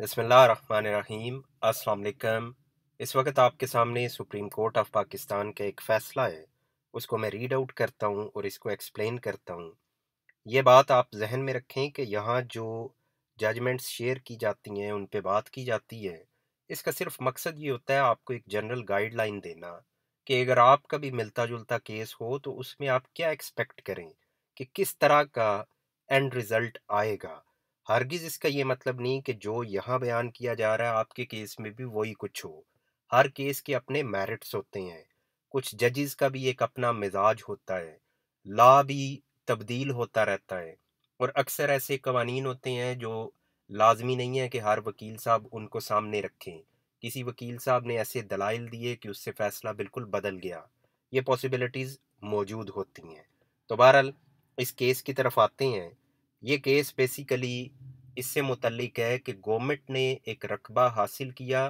बसमीम अस्सलाम इस वक्त आपके सामने सुप्रीम कोर्ट ऑफ पाकिस्तान का एक फ़ैसला है उसको मैं रीड आउट करता हूँ और इसको एक्सप्लेन करता हूँ ये बात आप जहन में रखें कि यहाँ जो जजमेंट्स शेयर की जाती हैं उन पर बात की जाती है इसका सिर्फ मकसद ये होता है आपको एक जनरल गाइडलाइन देना कि अगर आपका भी मिलता जुलता केस हो तो उसमें आप क्या एक्सपेक्ट करें कि किस तरह का एंड रिज़ल्ट आएगा हरगिज़ इसका ये मतलब नहीं कि जो यहाँ बयान किया जा रहा है आपके केस में भी वही कुछ हो हर केस के अपने मेरिट्स होते हैं कुछ जजेस का भी एक अपना मिजाज होता है ला भी तब्दील होता रहता है और अक्सर ऐसे कवानीन होते हैं जो लाजमी नहीं है कि हर वकील साहब उनको सामने रखें किसी वकील साहब ने ऐसे दलाइल दिए कि उससे फ़ैसला बिल्कुल बदल गया ये पॉसिबिलिटीज़ मौजूद होती हैं तो बहरहाल इस केस की तरफ आते हैं ये केस बेसिकली इससे मुतलिक है कि गवर्नमेंट ने एक रकबा हासिल किया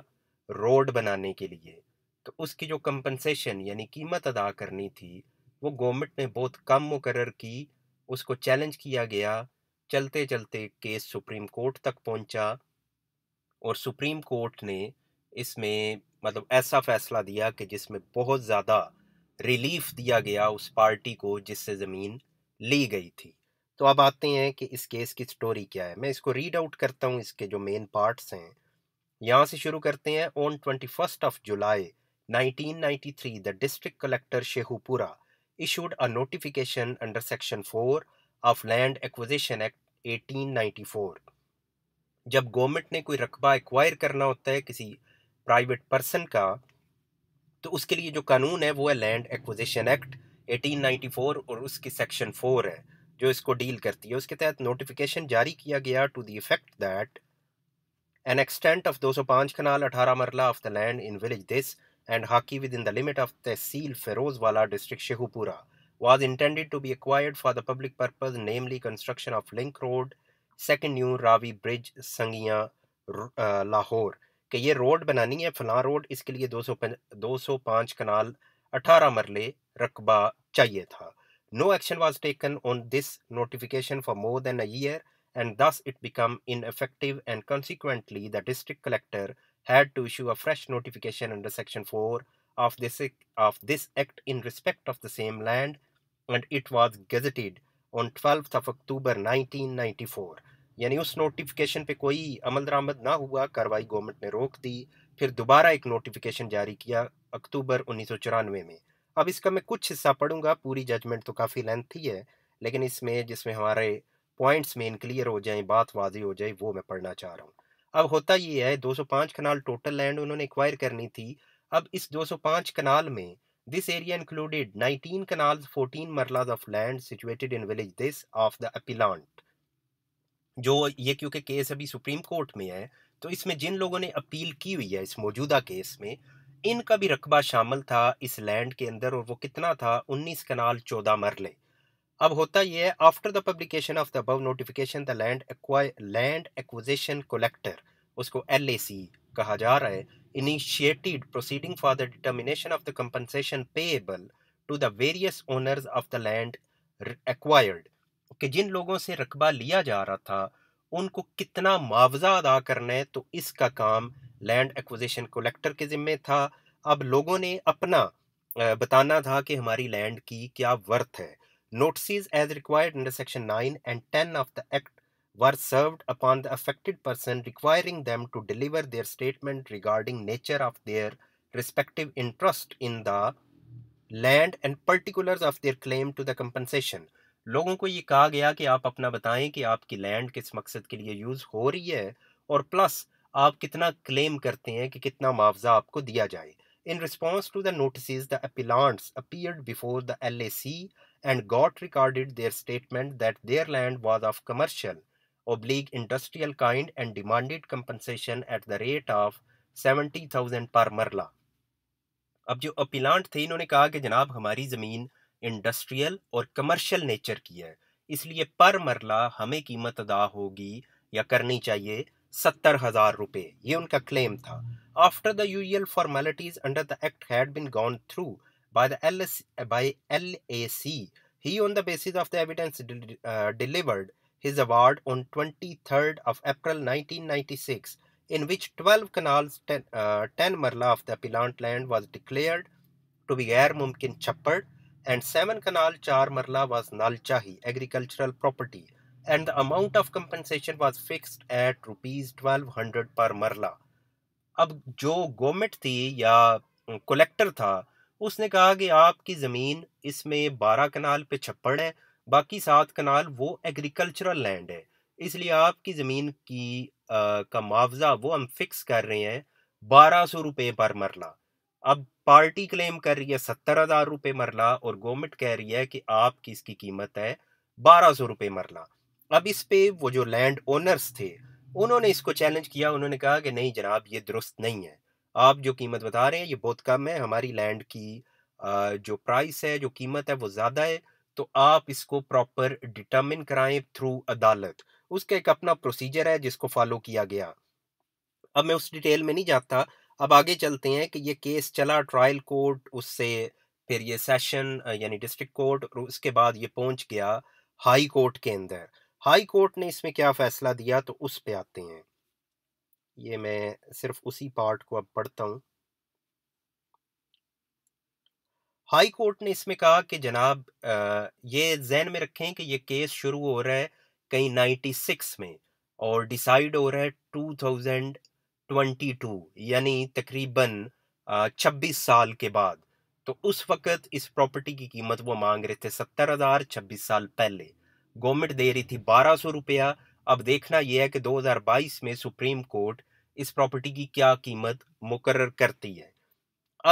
रोड बनाने के लिए तो उसकी जो कंपनसेशन यानी कीमत अदा करनी थी वो गवर्नमेंट ने बहुत कम मुकर की उसको चैलेंज किया गया चलते चलते केस सुप्रीम कोर्ट तक पहुंचा और सुप्रीम कोर्ट ने इसमें मतलब ऐसा फैसला दिया कि जिसमें बहुत ज़्यादा रिलीफ दिया गया उस पार्टी को जिससे ज़मीन ली गई थी तो अब आते हैं कि इस केस की स्टोरी क्या है मैं इसको रीड आउट करता हूँ इसके जो मेन पार्ट्स हैं यहाँ से शुरू करते हैं on twenty first of July 1993 the district collector Shehupura issued a notification under section 4 of land acquisition act 1894 जब गवर्नमेंट ने कोई रकबा एक्वायर करना होता है किसी प्राइवेट पर्सन का तो उसके लिए जो कानून है वो है लैंड एक्विजिशन एक्ट 1894 और उसकी सेक्शन फोर है जो इसको डील करती है उसके तहत नोटिफिकेशन जारी किया गया to the effect that an extent of 205 kanal 18 marla of the land in village दिस एंड हाकी within the limit of tehsil Ferozewala district Sheikhupura was intended to be acquired for the public purpose namely construction of link road second new Ravi bridge संगिया लाहौर कि ये road बनानी है फलां road इसके लिए दो दो सौ सौ पाँच कनाल अठारह मरले रकबा चाहिए था No action was taken on this notification for more than a year and thus it became ineffective and consequently the district collector had to issue a fresh notification under section 4 of this, of this act in respect of the same land and it was gazetted on 12th of October 1994 यानी उस notification पे कोई अमल दरामद ना हुआ कार्रवाई government ने रोक दी फिर दोबारा एक notification जारी किया अक्टूबर 1994 में अब इसका मैं कुछ हिस्सा पढ़ूंगा पूरी जजमेंट तो काफ़ी लेंथ ही है लेकिन इसमें जिसमें हमारे पॉइंट्स मेन क्लियर हो जाएं बात वाजी हो जाए वो मैं पढ़ना चाह रहा हूँ अब होता ये है 205 कनाल टोटल लैंड उन्होंने एक्वायर करनी थी अब इस 205 कनाल में this area included 19 kanal 14 marlas of land situated in village दिस ऑफ द अपीलांट जो ये क्योंकि केस अभी सुप्रीम कोर्ट में है तो इसमें जिन लोगों ने अपील की हुई है इस मौजूदा केस में इनका भी रकबा शामिल था इस लैंड के अंदर और वो कितना था उन्नीस कनाल चौदह मरले अब होता यह है after the publication of the above notification the land land acquisition collector उसको एल कहा जा रहा है initiated proceeding for the determination of the compensation payable to the various owners of the land acquired कि जिन लोगों से रकबा लिया जा रहा था उनको कितना मुआवजा अदा करना है तो इसका काम लैंड एक्विजिशन कलेक्टर के जिम्मे था अब लोगों ने अपना बताना था कि हमारी लैंड की क्या वर्थ है notice as required under section nine and ten of the act were served upon the affected person requiring them to deliver their statement regarding nature of their respective interest in the land and particular of their claim to the compensation लोगों को ये कहा गया कि आप अपना बताएं कि आपकी लैंड किस मकसद के लिए यूज़ हो रही है और प्लस आप कितना क्लेम करते हैं कि कितना मुआवजा आपको दिया जाए in response to the notice appeared before the L A C and got recorded their statement that their land was of commercial ओब्लीग industrial kind and demanded compensation at the rate of seventy thousand per marla अब जो अपीलान्ट थे इन्होंने कहा कि जनाब हमारी ज़मीन इंडस्ट्रियल और कमर्शियल नेचर की है इसलिए पर मरला हमें कीमत अदा होगी या करनी चाहिए सत्तर हजार रुपये ये उनका क्लेम था after the usual formalities under the act had been gone through by the L S by L A C he on the basis of the evidence delivered his award on twenty third of April nineteen ninety six in which twelve kanal ten marla of the appellant land was declared to be गैर मुमकिन छप्पड़ and seven Canal Char Marla was Nalchahi agricultural property and the amount of compensation was fixed at rupees 1200 per marla अब जो government थी या collector अं, था उसने कहा कि आपकी ज़मीन इसमें बारह कनाल पे छप्पड़ है बाकी सात कनाल वो एग्रीकल्चरल लैंड है इसलिए आपकी ज़मीन की आ, का मुआवजा वो हम फिक्स कर रहे हैं बारह सौ रुपये पर मरला अब पार्टी क्लेम कर रही है सत्तर हजार रुपए मरला और गवर्नमेंट कह रही है कि आपकी इसकी कीमत है बारह सौ रुपए मरला अब इस पे वो जो लैंड ओनर्स थे उन्होंने इसको चैलेंज किया उन्होंने कहा कि नहीं जनाब ये दुरुस्त नहीं है आप जो कीमत बता रहे हैं ये बहुत कम है हमारी लैंड की जो प्राइस है जो कीमत है वो ज़्यादा है तो आप इसको प्रॉपर डिटर्मिन कराएं थ्रू अदालत उसका एक अपना प्रोसीजर है जिसको फॉलो किया गया अब मैं उस डिटेल में नहीं जाता अब आगे चलते हैं कि ये केस चला ट्रायल कोर्ट उससे फिर ये सेशन यानी डिस्ट्रिक्ट कोर्ट और उसके बाद ये पहुंच गया हाई कोर्ट के अंदर हाई कोर्ट ने इसमें क्या फ़ैसला दिया तो उस पे आते हैं ये मैं सिर्फ उसी पार्ट को अब पढ़ता हूं हाई कोर्ट ने इसमें कहा कि जनाब ये जहन में रखें कि ये केस शुरू हो रहा है कहीं 96 में और डिसाइड हो रहा है 2000 टू यानी तकरीबन 26 साल के बाद तो उस वक़्त इस प्रॉपर्टी की कीमत वो मांग रहे थे सत्तर हज़ार छब्बीस साल पहले गवर्नमेंट दे रही थी बारह सौ रुपया अब देखना यह है कि 2022 में सुप्रीम कोर्ट इस प्रॉपर्टी की क्या कीमत मुकर करती है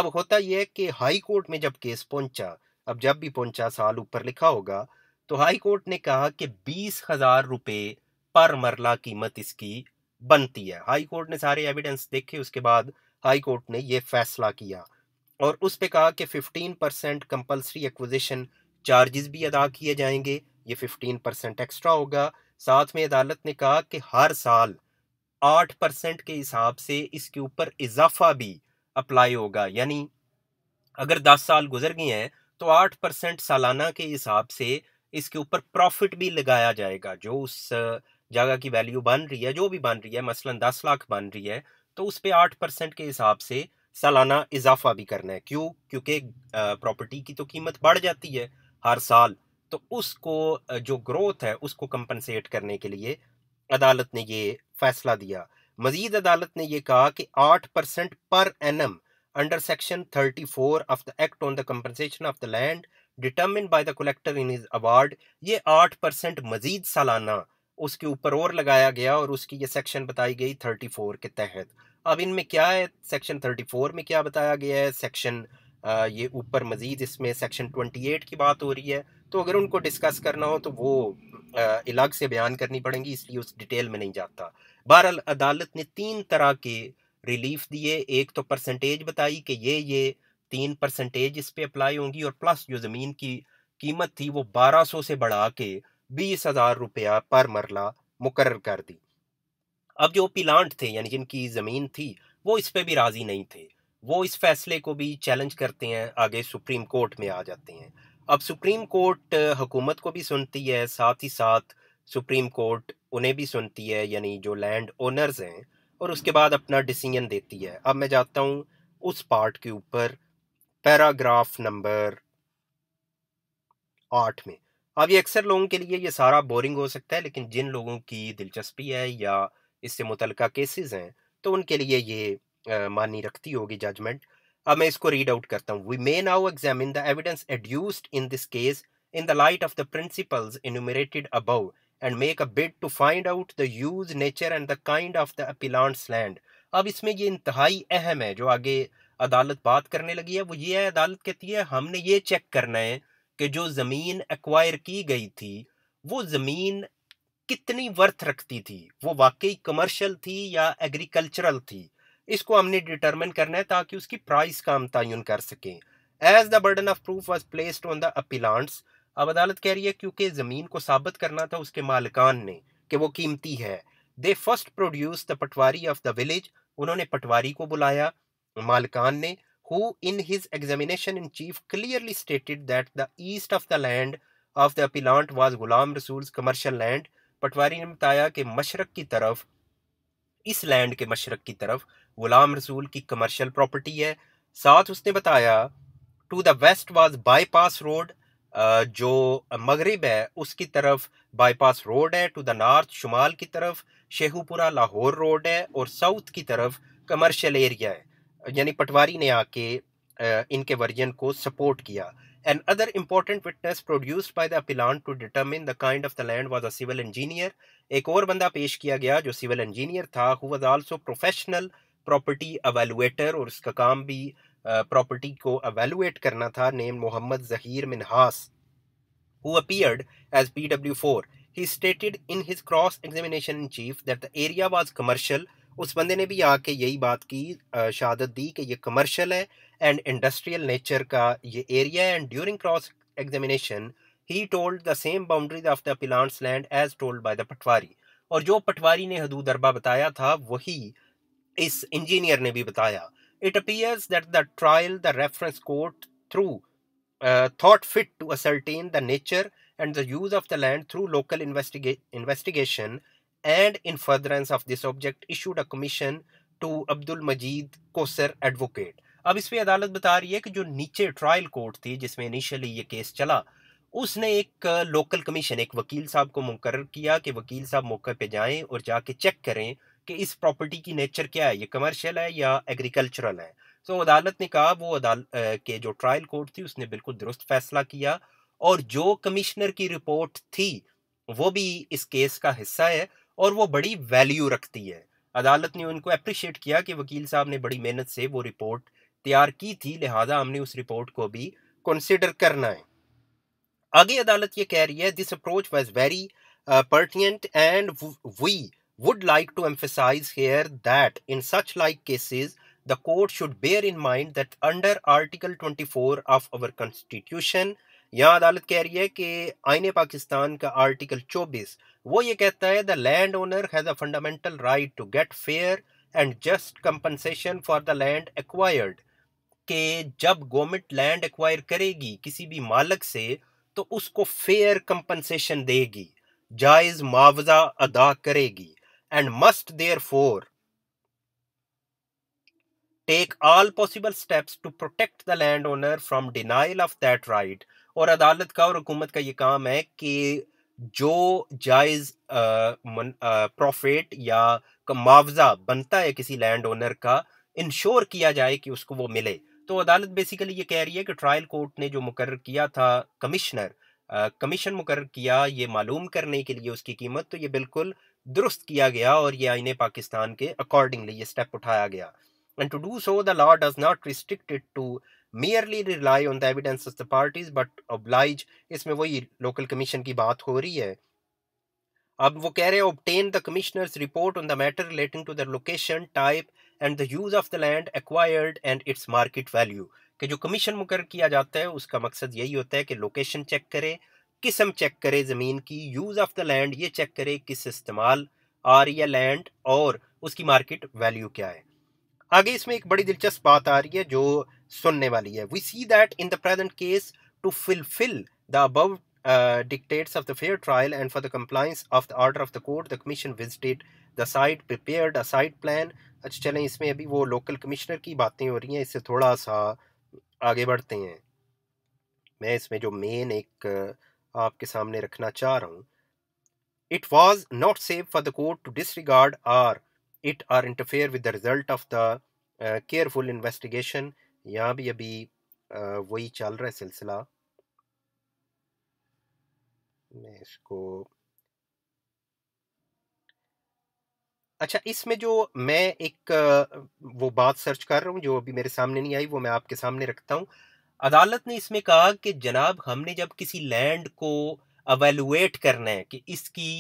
अब होता यह है कि हाई कोर्ट में जब केस पहुंचा अब जब भी पहुंचा साल ऊपर लिखा होगा तो हाई कोर्ट ने कहा कि बीस हज़ार रुपये पर मरला कीमत इसकी बनती है हाई कोर्ट ने सारे एविडेंस देखे उसके बाद हाई कोर्ट ने ये फैसला किया और उस पे कहा कि 15 परसेंट कंपल्सरी एक्विजिशन चार्जेस भी अदा किए जाएंगे ये 15 परसेंट एक्स्ट्रा होगा साथ में अदालत ने कहा कि हर साल 8 परसेंट के हिसाब से इसके ऊपर इजाफा भी अप्लाई होगा यानी अगर 10 साल गुजर गए हैं तो 8 परसेंट सालाना के हिसाब से इसके ऊपर प्रॉफिट भी लगाया जाएगा जो उस जगह की वैल्यू बन रही है जो भी बन रही है मसलन दस लाख बन रही है तो उस पर आठ परसेंट के हिसाब से सालाना इजाफा भी करना है क्यों क्योंकि प्रॉपर्टी की तो कीमत बढ़ जाती है हर साल तो उसको जो ग्रोथ है उसको कंपनसेट करने के लिए अदालत ने ये फैसला दिया मजीद अदालत ने यह कहा कि आठ परसेंट पर under section thirty four of the act on the compensation of the land determine by the collector in his award ये आठ परसेंट मजीद सालाना उसके ऊपर और लगाया गया और उसकी ये सेक्शन बताई गई थर्टी फोर के तहत अब इनमें क्या है सेक्शन थर्टी फोर में क्या बताया गया है सेक्शन ये ऊपर मज़ीद इसमें सेक्शन ट्वेंटी एट की बात हो रही है तो अगर उनको डिस्कस करना हो तो वो अलग से बयान करनी पड़ेंगी इसलिए उस डिटेल में नहीं जाता बहरहाल अदालत ने तीन तरह के रिलीफ दिए एक तो परसेंटेज बताई कि ये ये तीन परसेंटेज इस पर अप्लाई होंगी और प्लस जो ज़मीन की कीमत थी वो बारह सौ से बढ़ा के बीस हजार रुपया पर मरला मुकर कर दी अब जो पिलांट थे यानी जिनकी ज़मीन थी वो इस पर भी राज़ी नहीं थे वो इस फैसले को भी चैलेंज करते हैं आगे सुप्रीम कोर्ट में आ जाते हैं अब सुप्रीम कोर्ट हुकूमत को भी सुनती है साथ ही साथ सुप्रीम कोर्ट उन्हें भी सुनती है यानी जो लैंड ओनर्स हैं और उसके बाद अपना डिसीजन देती है अब मैं जाता हूँ उस पार्ट के ऊपर पैराग्राफ नंबर आठ में अब ये अक्सर लोगों के लिए ये सारा बोरिंग हो सकता है लेकिन जिन लोगों की दिलचस्पी है या इससे मुतल केसेज हैं तो उनके लिए ये मानी रखती होगी जजमेंट अब मैं इसको रीड आउट करता हूँ we may now examine the evidence adduced in this case in the light of the principle intimated above and make a bid to find out the use nature and the kind of the appellant's land अब इसमें ये इंतहाई अहम है जो आगे अदालत बात करने लगी है वो ये है अदालत कहती है हमने ये चेक करना है कि जो ज़मीन एक्वायर की गई थी वो ज़मीन कितनी वर्थ रखती थी वो वाकई कमर्शियल थी या एग्रीकल्चरल थी इसको हमने डिटरमिन करना है ताकि उसकी प्राइस का हम तयन कर सकें as the burden of proof was placed on the appellants अब अदालत कह रही है क्योंकि ज़मीन को साबित करना था उसके मालिकान ने कि वो कीमती है they first produce the patwari of the village उन्होंने पटवारी को बुलाया मालिकान ने who in his examination in chief clearly stated that the east of the land of the appellant was Ghulam Rasul's commercial land. पटवारी ने बताया कि मशरक की तरफ इस लैंड के मशरक की तरफ गुलाम रसूल की कमर्शियल प्रॉपर्टी है साथ उसने बताया to the west was bypass road जो मगरिब है उसकी तरफ बाईपास रोड है टू द नॉर्थ शुमाल की तरफ शेहूपुरा लाहौर रोड है और साउथ की तरफ कमर्शियल एरिया है यानी पटवारी ने आके इनके वर्जन को सपोर्ट किया another important witness produced by the appellant to determine the kind of the land was a civil engineer एक और बंदा पेश किया गया जो सिविल इंजीनियर था who was also professional property evaluator और उसका काम भी प्रॉपर्टी को अवेलुएट करना था name Mohammad Zaheer Minhas who as P W four he stated in his cross examination in chief that the area was commercial उस बंदे ने भी आके यही बात की शहादत दी कि ये कमर्शल है एंड इंडस्ट्रियल नेचर का ये area and during cross examination he told the same boundaries of the appellants land as told by the patwari और जो पटवारी ने हदू दरबा बताया था वही इस इंजीनियर ने भी बताया it appears that the trial the reference court through thought fit to ascertain the nature and the use of the land through local investigation and in furtherance of this object issued a commission to Abdul Majid Kosar advocate. अब इस पे अदालत बता रही है कि जो नीचे ट्रायल कोर्ट थी जिसमें इनिशियली ये केस चला उसने एक लोकल कमीशन एक वकील साहब को मुकर किया कि वकील साहब मौके पे जाएं और जाके चेक करें कि इस प्रॉपर्टी की नेचर क्या है ये कमर्शियल है या एग्रीकल्चरल है तो अदालत ने कहा वो अदाल के जो ट्रायल कोर्ट थी उसने बिल्कुल दुरुस्त फैसला किया और जो कमिश्नर की रिपोर्ट थी वो भी इस केस का हिस्सा है और वो बड़ी वैल्यू रखती है अदालत ने उनको अप्रिशिएट किया कि वकील साहब ने बड़ी मेहनत से वो रिपोर्ट तैयार की थी लिहाजा हमने उस रिपोर्ट को भी कंसिडर करना है आगे अदालत ये कह रही है this approach was very pertinent and we like to emphasise here that in such like cases the court should bear in mind that under article twenty four of our constitution यहाँ अदालत कह रही है कि आइन पाकिस्तान का आर्टिकल चौबीस वो ये कहता है the land owner has a fundamental right to get fair and just compensation for the land acquired के जब गवर्नमेंट लैंड एक्वायर करेगी किसी भी मालिक से तो उसको फेयर कंपनसेशन देगी जायज़ मुआवजा अदा करेगी and must therefore take all possible steps to protect the land owner from denial of that right और अदालत का और हुकूमत का ये काम है कि जो जायज़ प्रॉफिट या मुआवजा बनता है किसी लैंड ओनर का इंश्योर किया जाए कि उसको वो मिले तो अदालत बेसिकली ये कह रही है कि ट्रायल कोर्ट ने जो मुकर किया था कमिश्नर कमीशन मुकर किया ये मालूम करने के लिए उसकी कीमत तो ये बिल्कुल दुरुस्त किया गया और ये आईने पाकिस्तान के अकॉर्डिंगली ये स्टेप उठाया गया and to do so the law does not restricted to merely rely on the evidence of the parties but oblige इसमें वही लोकल कमीशन की बात हो रही है अब वो कह रहे हैं obtain the commissioner's report on the matter relating to the location type and the use of the land acquired and its market value कि जो कमीशन मुकर किया जाता है उसका मकसद यही होता है कि लोकेशन चेक करे किस्म चेक करे ज़मीन की यूज़ ऑफ द लैंड ये चेक करे किस इस्तेमाल आ रही है लैंड और उसकी मार्केट वैल्यू क्या है आगे इसमें एक बड़ी दिलचस्प बात आ रही है जो सुनने वाली है we see that in the present case to fulfil the above dictates of the fair trial and for the compliance of the order of the court the commission visited the site prepared a site plan अच्छा चलें इसमें अभी वो local commissioner की बातें हो रही हैं इससे थोड़ा सा आगे बढ़ते हैं मैं इसमें जो मेन एक uh, आपके सामने रखना चाह रहा हूँ it was not safe for the court to disregard or it or interfere with the result of the careful investigation यहाँ भी अभी वही चल रहा है सिलसिला मैं इसको अच्छा इसमें जो मैं एक वो बात सर्च कर रहा हूँ जो अभी मेरे सामने नहीं आई वो मैं आपके सामने रखता हूँ अदालत ने इसमें कहा कि जनाब हमने जब किसी लैंड को अवेलुएट करना है कि इसकी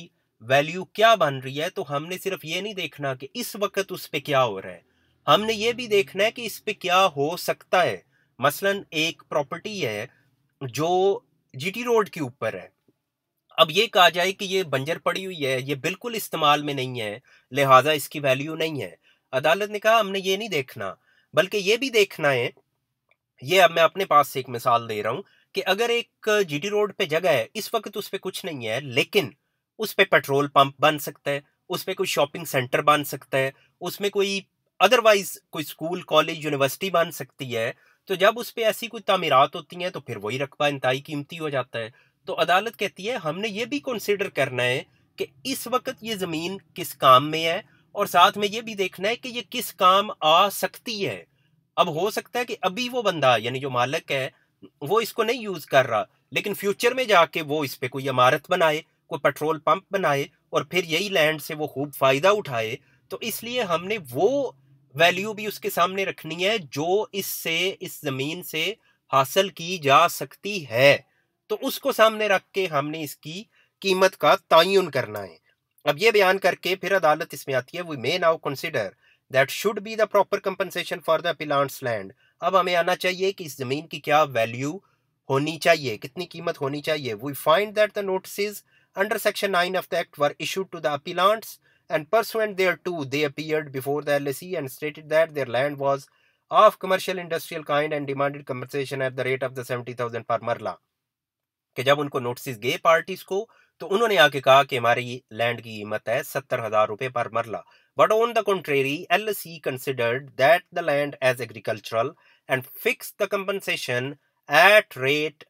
वैल्यू क्या बन रही है तो हमने सिर्फ ये नहीं देखना कि इस वक्त उस पर क्या हो रहा है हमने ये भी देखना है कि इस पे क्या हो सकता है मसलन एक प्रॉपर्टी है जो जीटी रोड के ऊपर है अब ये कहा जाए कि ये बंजर पड़ी हुई है ये बिल्कुल इस्तेमाल में नहीं है लिहाजा इसकी वैल्यू नहीं है अदालत ने कहा हमने ये नहीं देखना बल्कि ये भी देखना है ये अब मैं अपने पास से एक मिसाल दे रहा हूँ कि अगर एक जीटी रोड पे जगह है इस वक्त उस पर कुछ नहीं है लेकिन उस पर पे पेट्रोल पंप बन सकता है उस पर कोई शॉपिंग सेंटर बन सकता है उसमें कोई अदरवाइज कोई स्कूल कॉलेज यूनिवर्सिटी बन सकती है तो जब उस पर ऐसी कोई तमीरत होती हैं तो फिर वही रकबा इंतई कीमती हो जाता है तो अदालत कहती है हमने ये भी कंसिडर करना है कि इस वक्त ये ज़मीन किस काम में है और साथ में ये भी देखना है कि ये किस काम आ सकती है अब हो सकता है कि अभी वो बंदा यानी जो मालिक है वो इसको नहीं यूज़ कर रहा लेकिन फ्यूचर में जाके वो इस पर कोई इमारत बनाए कोई पेट्रोल पंप बनाए और फिर यही लैंड से वो खूब फ़ायदा उठाए तो इसलिए हमने वो वैल्यू भी उसके सामने रखनी है जो इससे इस ज़मीन से हासिल की जा सकती है तो उसको सामने रख के हमने इसकी कीमत का तयन करना है अब ये बयान करके फिर अदालत इसमें आती है we may now consider that should be the proper compensation for the plants land अब हमें आना चाहिए कि इस ज़मीन की क्या वैल्यू होनी चाहिए कितनी कीमत होनी चाहिए we find that the notice under section nine of the act were issue to the appellants and pursuant thereto they appeared before the LSE and stated that their land was of commercial industrial kind and demanded compensation at the rate of the 70,000 per marla. कि जब उनको notice गए parties को तो उन्होंने आके कहा कि हमारी लैंड की कीमत है सत्तर हजार रुपये पर मरला but on the contrary L C considered that the land as agricultural and fix the compensation at rate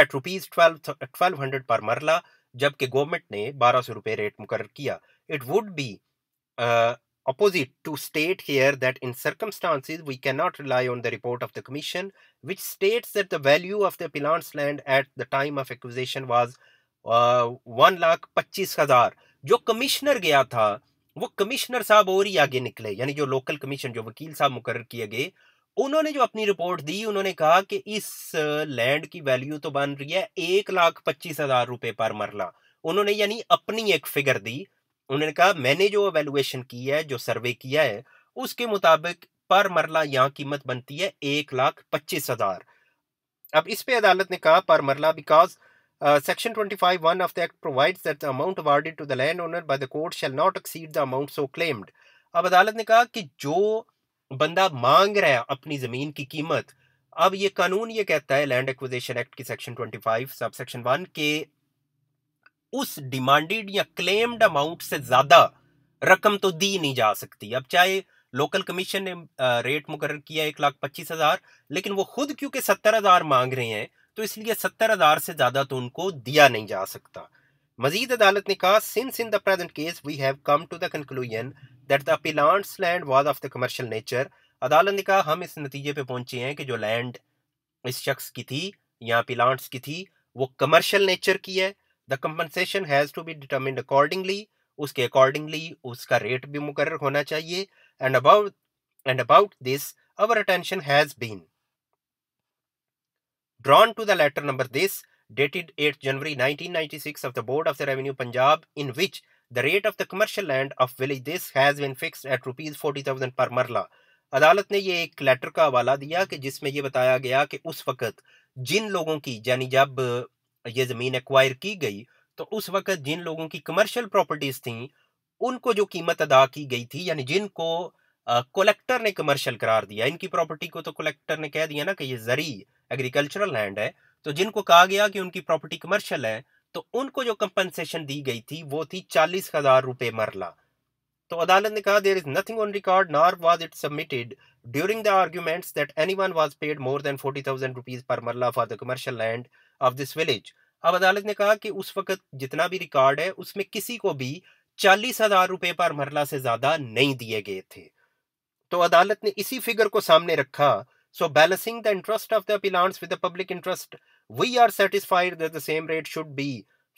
at rupees twelve twelve hundred per marla जबकि गवर्नमेंट ने बारह सौ रुपये रेट मुकर किया it would be uh, opposite to state here that in circumstances we cannot rely on the report of the commission which states that the value of the Pilant's land at the time of acquisition was one lakh पच्चीस हजार जो commissioner गया था वो commissioner साहब और ही आगे निकले यानी जो लोकल कमीशन जो वकील साहब मुकर किए गए उन्होंने जो अपनी रिपोर्ट दी उन्होंने कहा कि इस लैंड की वैल्यू तो बन रही है एक लाख पच्चीस हजार रुपए पर मरला उन्होंने यानी अपनी एक फिगर दी उन्होंने कहा मैंने जो एवेलुएशन की है जो सर्वे किया है उसके मुताबिक पर मरला यहाँ कीमत बनती है एक लाख पच्चीस हजार अब इस पे अदालत ने कहा पर मरला because section twenty amount awarded to the land owner by the court shall not exceed the amount so claimed अब अदालत ने कहा कि जो बंदा मांग रहा है अपनी ज़मीन की कीमत अब ये कानून ये कहता है लैंड एक्विजेशन एक्ट की section twenty five subsection one के उस डिमांडेड या क्लेम्ड अमाउंट से ज्यादा रकम तो दी नहीं जा सकती अब चाहे लोकल कमीशन ने रेट मुकर किया एक लाख पच्चीस हजार लेकिन वो खुद क्योंकि सत्तर हजार मांग रहे हैं तो इसलिए सत्तर हजार से ज्यादा तो उनको दिया नहीं जा सकता मजीद अदालत ने कहा since in the present case we have come to the conclusion that the appellants land was of the commercial nature अदालत ने कहा हम इस नतीजे पे पहुंचे हैं कि जो लैंड इस शख्स की थी या पिलांट्स की थी वो कमर्शियल नेचर की है the compensation has to be determined accordingly उसके अकॉर्डिंगली उसका रेट भी मुकर होना चाहिए and about and about this our attention has been drawn to the letter number this dated 8 January 1996 of the board of the revenue Punjab in which the rate of the commercial land of village this has been fixed at rupees forty thousand per marla अदालत ने ये एक letter का हवाला दिया कि जिसमें ये बताया गया कि उस वक्त जिन लोगों की यानी जब ये ज़मीन एक्वायर की गई तो उस वक़्त जिन लोगों की कमर्शियल प्रॉपर्टीज़ थी उनको जो कीमत अदा की गई थी यानी जिनको कलेक्टर ने कमर्शियल करार दिया इनकी प्रॉपर्टी को तो कलेक्टर ने कह दिया ना कि ये जरी एग्रीकल्चरल लैंड है तो जिनको कहा गया कि उनकी प्रॉपर्टी कमर्शियल है तो उनको जो कंपनसेशन दी गई थी वो थी चालीस हजार रुपये मरला तो अदालत ने कहा there is nothing on record nor was it submitted during the arguments that anyone was paid more than forty thousand rupees per marla for the commercial land of this village अब अदालत ने कहा कि उस वक्त जितना भी रिकॉर्ड है उसमें किसी को भी चालीस हजार रुपए पर मरला से ज्यादा नहीं दिए गए थे तो अदालत ने इसी फिगर को सामने रखा so balancing the interest of the appellants with the public interest we are satisfied that the same rate should be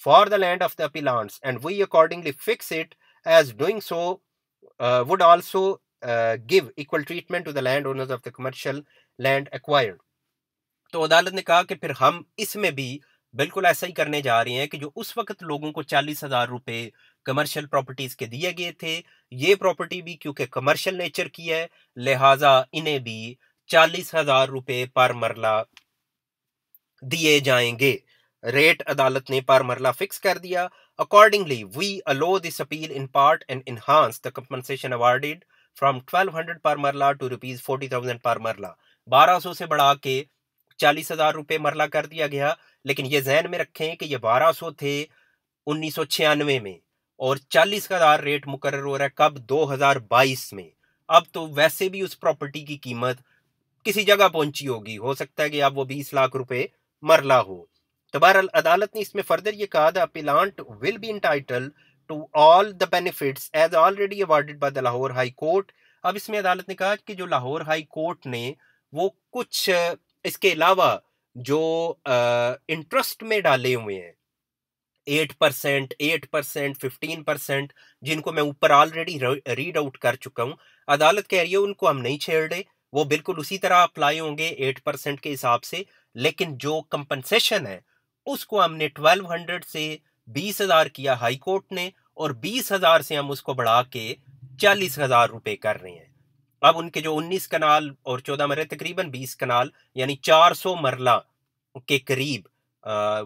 for the land of the appellants and we accordingly fix it as doing so would also give equal treatment to the land owners of the commercial land acquired तो अदालत ने कहा कि फिर हम इसमें भी बिल्कुल ऐसा ही करने जा रहे हैं कि जो उस वक्त लोगों को चालीस हजार रुपये कमर्शियल प्रॉपर्टीज़ के दिए गए थे ये प्रॉपर्टी भी क्योंकि कमर्शियल नेचर की है लिहाजा इन्हें भी चालीस हजार रुपये पर मरला दिए जाएंगे रेट अदालत ने पर मरला फिक्स कर दिया accordingly we allow this appeal in part and enhance the compensation awarded from hundred per marla to rupees forty thousand per मरला बारह सौ से बढ़ा के चालीस हजार रुपये मरला कर दिया गया लेकिन ये जहन में रखें कि ये बारह सौ थे उन्नीस सौ छियानवे में और चालीस हजार रेट मुकर हो रहा है कब दो हजार बाईस में अब तो वैसे भी उस प्रॉपर्टी की कीमत किसी जगह पहुंची होगी हो सकता है कि अब वो बीस लाख रुपए मरला हो तो बहर अदालत ने इसमें फर्दर ये कहा था appellant will be entitled to all the benefits as already awarded by the Lahore high court अब इसमें अदालत ने कहा कि जो लाहौर हाई कोर्ट ने वो कुछ इसके अलावा जो इंटरेस्ट में डाले हुए हैं eight percent eight percent fifteen percent जिनको मैं ऊपर ऑलरेडी रीड आउट कर चुका हूँ अदालत कह रही है उनको हम नहीं छेड़ रहे वो बिल्कुल उसी तरह अप्लाई होंगे एट परसेंट के हिसाब से लेकिन जो कंपनसेशन है उसको हमने ट्वेल्व हंड्रेड से बीस हज़ार किया हाई कोर्ट ने और बीस हज़ार से हम उसको बढ़ा के चालीस हज़ार रुपये कर रहे हैं अब उनके जो 19 कनाल और 14 मरले तकरीबन 20 कनाल यानी 400 मरला के करीब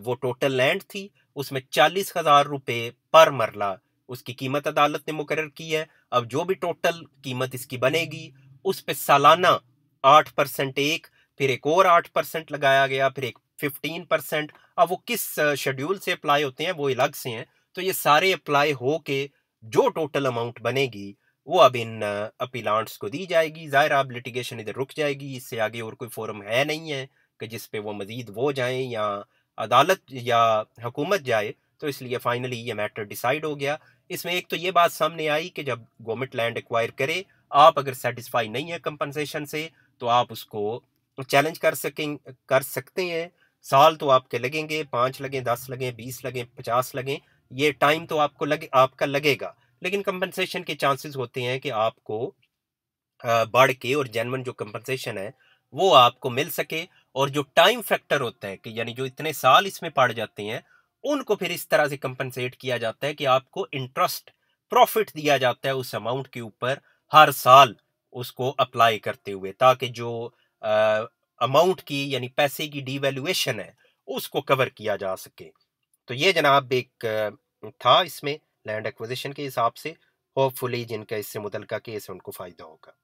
वो टोटल लैंड थी उसमें चालीस हज़ार रुपये पर मरला उसकी कीमत अदालत ने मुकर की है अब जो भी टोटल कीमत इसकी बनेगी उस पर सालाना आठ परसेंट एक फिर एक और आठ परसेंट लगाया गया फिर एक फिफ्टीन परसेंट अब वो किस शेड्यूल से अप्लाई होते हैं वो अलग से हैं तो ये सारे अप्लाई हो के जो टोटल अमाउंट बनेगी वो अब इन अपीलांट्स को दी जाएगी ज़ाहिर अब लिटिगेशन इधर रुक जाएगी इससे आगे और कोई फोरम है नहीं है कि जिस पे वो मज़ीद वो जाएँ या अदालत या हुकूमत जाए तो इसलिए फ़ाइनली ये मैटर डिसाइड हो गया इसमें एक तो ये बात सामने आई कि जब गवर्नमेंट लैंड एक्वायर करे आप अगर सेटिस्फाई नहीं है कंपनसेशन से तो आप उसको चैलेंज कर सकें कर सकते हैं साल तो आपके लगेंगे पाँच लगें दस लगें बीस लगें पचास लगें ये टाइम तो आपको लगे आपका लगेगा लेकिन कंपनसेशन के चांसेस होते हैं कि आपको बढ़ के और जेनवन जो कंपनसेशन है वो आपको मिल सके और जो टाइम फैक्टर होता है कि यानी जो इतने साल इसमें पड़ जाते हैं उनको फिर इस तरह से कंपनसेट किया जाता है कि आपको इंटरेस्ट प्रॉफिट दिया जाता है उस अमाउंट के ऊपर हर साल उसको अप्लाई करते हुए ताकि जो अमाउंट की यानी पैसे की डिवेल्युएशन है उसको कवर किया जा सके तो ये जनाब एक था इसमें लैंड एक्विजिशन के हिसाब से होपफुली जिनका इससे मुतल केस है उनको फ़ायदा होगा